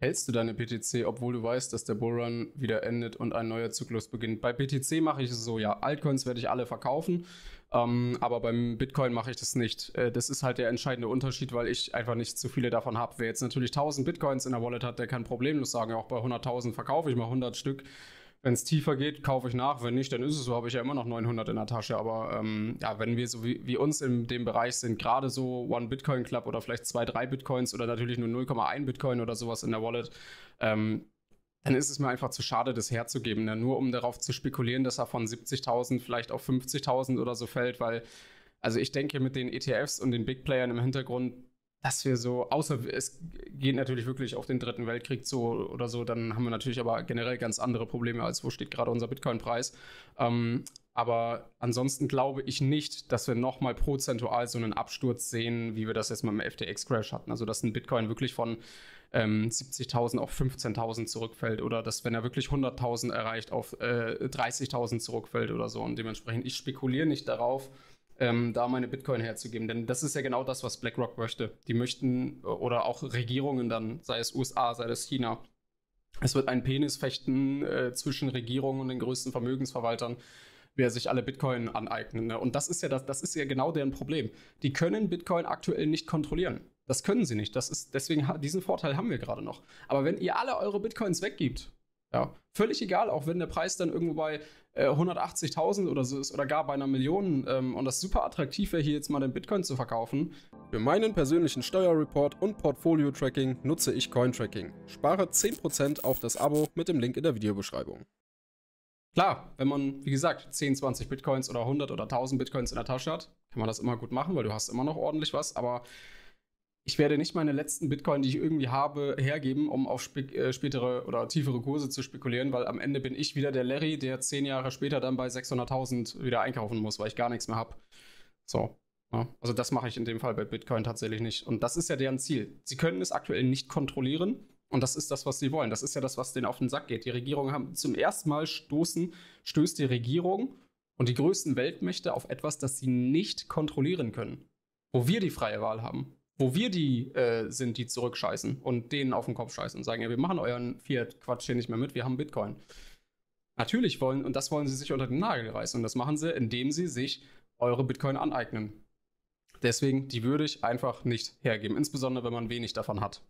Hältst du deine BTC, obwohl du weißt, dass der Bullrun wieder endet und ein neuer Zyklus beginnt? Bei BTC mache ich es so, ja. Altcoins werde ich alle verkaufen, ähm, aber beim Bitcoin mache ich das nicht. Äh, das ist halt der entscheidende Unterschied, weil ich einfach nicht zu viele davon habe. Wer jetzt natürlich 1000 Bitcoins in der Wallet hat, der kann problemlos sagen, auch bei 100.000 verkaufe ich mal 100 Stück. Wenn es tiefer geht, kaufe ich nach. Wenn nicht, dann ist es so, habe ich ja immer noch 900 in der Tasche. Aber ähm, ja, wenn wir so wie, wie uns in dem Bereich sind, gerade so One Bitcoin Club oder vielleicht zwei, drei Bitcoins oder natürlich nur 0,1 Bitcoin oder sowas in der Wallet, ähm, dann ist es mir einfach zu schade, das herzugeben. Ne? Nur um darauf zu spekulieren, dass er von 70.000 vielleicht auf 50.000 oder so fällt, weil, also ich denke, mit den ETFs und den Big Playern im Hintergrund dass wir so, außer es geht natürlich wirklich auf den dritten Weltkrieg zu oder so, dann haben wir natürlich aber generell ganz andere Probleme, als wo steht gerade unser Bitcoin-Preis. Ähm, aber ansonsten glaube ich nicht, dass wir nochmal prozentual so einen Absturz sehen, wie wir das jetzt mal im FTX-Crash hatten. Also, dass ein Bitcoin wirklich von ähm, 70.000 auf 15.000 zurückfällt oder dass, wenn er wirklich 100.000 erreicht, auf äh, 30.000 zurückfällt oder so. Und dementsprechend, ich spekuliere nicht darauf, ähm, da meine Bitcoin herzugeben. Denn das ist ja genau das, was BlackRock möchte. Die möchten, äh, oder auch Regierungen dann, sei es USA, sei es China. Es wird ein Penisfechten äh, zwischen Regierungen und den größten Vermögensverwaltern, wer sich alle Bitcoin aneignen. Ne? Und das ist ja das, das ist ja genau deren Problem. Die können Bitcoin aktuell nicht kontrollieren. Das können sie nicht. Das ist, deswegen diesen Vorteil haben wir gerade noch. Aber wenn ihr alle eure Bitcoins weggibt ja, völlig egal, auch wenn der Preis dann irgendwo bei äh, 180.000 oder so ist oder gar bei einer Million ähm, und das super attraktiv wäre, hier jetzt mal den Bitcoin zu verkaufen. Für meinen persönlichen Steuerreport und Portfolio-Tracking nutze ich Cointracking. Spare 10% auf das Abo mit dem Link in der Videobeschreibung. Klar, wenn man, wie gesagt, 10, 20 Bitcoins oder 100 oder 1000 Bitcoins in der Tasche hat, kann man das immer gut machen, weil du hast immer noch ordentlich was, aber ich werde nicht meine letzten Bitcoin, die ich irgendwie habe, hergeben, um auf äh, spätere oder tiefere Kurse zu spekulieren, weil am Ende bin ich wieder der Larry, der zehn Jahre später dann bei 600.000 wieder einkaufen muss, weil ich gar nichts mehr habe. So. Ja. Ne? Also das mache ich in dem Fall bei Bitcoin tatsächlich nicht. Und das ist ja deren Ziel. Sie können es aktuell nicht kontrollieren. Und das ist das, was sie wollen. Das ist ja das, was denen auf den Sack geht. Die Regierung haben zum ersten Mal stoßen, stößt die Regierung und die größten Weltmächte auf etwas, das sie nicht kontrollieren können. Wo wir die freie Wahl haben wo wir die äh, sind, die zurückscheißen und denen auf den Kopf scheißen und sagen, ja, wir machen euren Fiat-Quatsch hier nicht mehr mit, wir haben Bitcoin. Natürlich wollen, und das wollen sie sich unter den Nagel reißen. Und das machen sie, indem sie sich eure Bitcoin aneignen. Deswegen, die würde ich einfach nicht hergeben, insbesondere wenn man wenig davon hat.